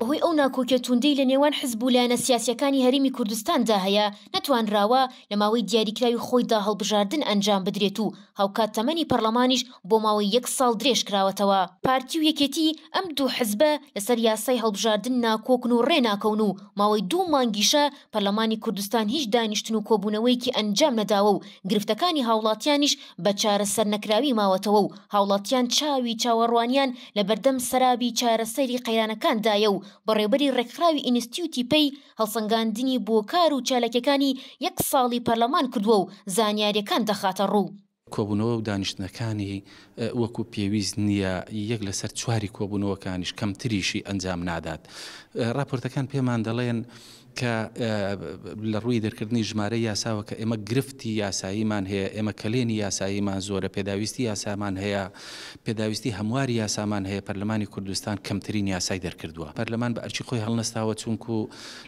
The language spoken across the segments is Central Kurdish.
بەهۆی ئەو ناکۆکە توندەی لە نێوان حزبوو لایەنە سیاسەکانی هەرمی کوردستاندا هەیە نەتوانراوە لە ماوەی دیاریکراوی خۆیدا هەڵبژاردن ئەنجام بدرێت و هاوکات تەمەنی پەرلەمانیش بۆ ماوەی یەک ساڵ درێژ کراوەتەوە پارتی و یەکێتی ئەم دوو حزبە لەسەر یاسای هەڵبژاردن ناکۆکن و ڕێناکەون و ماوەی دوو مانگیشە پەرلەمانی کوردستان هیچ دانیشتن و کۆبوونەوەیکی ئەنجام نەداوە و گرفتەکانی هاوڵاتیانیش بە چارەسەر نەکراوی ماوەتەوە و هاوڵاتیان چاوی چاوەڕوانیان لە بەردەم سەرابی چارەسەری قەیرانەکاندا دایە و بەڕێبەری ڕێکخراوی ئینستیوتی پێی هەڵسەنگاندنی بۆ کار و چالکەکانی یەک ساڵی پەرلەمان کردووە و زانیاریەکان دەخاتە ڕوو. کۆبوونەوە و دانیشتنەکانی وەکو پێویست نییە یەک لەسەر چواری کۆبوونەوەکانیش کەم تریشی ئەنجام نادات. راپۆرتەکان پێمان دەڵێن کە لە ڕووی دەرکردنی ژمارە یاساوە کە ئێمە گرفتی یاساییمان هەیە ئێمە کلێنی یاساییمان زۆرە پێداویستی یاسامان هەیە پێداویستی هەمواری یاسامان هەیە پەرلەمانی کوردستان کەمترین یاسای دەرکردووە پەرلەمان بە ئەرچی خۆی هەڵنەستاوە چونکو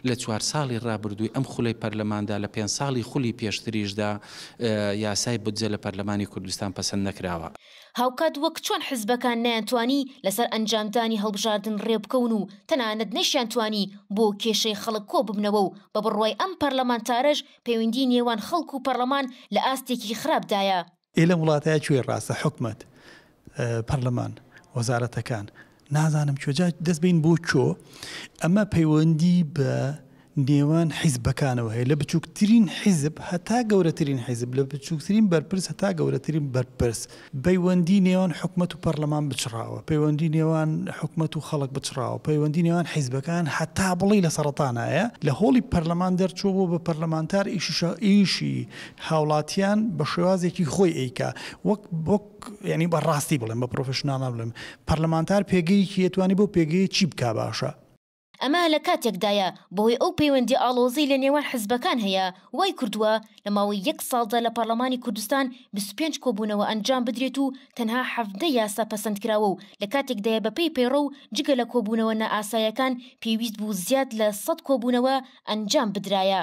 لە چوار ساڵی ڕابردووی ئەم خولەی پەرلەماندا لە پێ ساڵی خولی پێشتریشدا یاسای بودجە لە پەرلەمان دەسەڵاتمانی کوردستان پەسەند نەکراوە. هاوکات وەک چۆن حزبەکان نیانتوانی لەسەر ئەنجامدانی هەڵبژاردن ڕێبکەون و تەنانەت نەشیانتوانی بۆ کێشەی خەڵک کۆ ببنەوە و بە بڕوای ئەم پەرلەمانتارەش پەیوەندی نێوان خەڵک و پەرلەمان لە ئاستێکی خراپدایە. ئێ لە وڵاتەیە کوێ ڕاستە حکومت پەرلەمان وەزارەتەکان نازانم کوێجا دەستبین بۆ چۆ ئەمە پەیوەندی بە نێوان حیزبەکانەوە هەیە لە بچووکترین حیزب هەتا گەورەترین حیزب لە بچووکترین بەرپرس هەتا گەورەترین بەرپرس پەیوەندی نێوان حکومت و پەرلەمان بچراوە پەیوەندی نێوان حکومت و خەڵک بچراوە پەیوەندی نێوان حیزبەکان هەتا بڵی لە سەرتانایە لە هۆڵی پەرلەمان دەرچوو بۆ بە پەرلەمانتار ئیشیشە ئیشی هاوڵاتیان بە شێوازێکی خۆی ئیکا وەک بۆک ینی بە ڕاستی بڵێم بە پرۆفشنناڵە بڵێم پەرلەمانتار پێگەی کێتوانی بۆ پێگەی چی بک باشە ئەمە لە کاتێکدایە بۆی ئەو پەیوەندی ئالۆزی لە نێوان حزبەکان هەیە وای کردووە لە ماوەی یەک ساڵدا لە پەرلەمانی کوردستان 25 کۆبوونەوە ئەنجام بدرێت و تەنها حەفدە یاسا پەسەند کراوە و لە کاتێکدایە بەپی پەیڕە و جگە لە کۆبوونەوە نەئاسایەکان پێویست بوو زیاد لە سەد کۆبوونەوە ئەنجام بدرایە.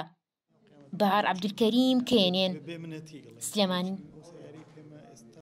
بەهار عەبدولکەریم کێنێن سلێمان.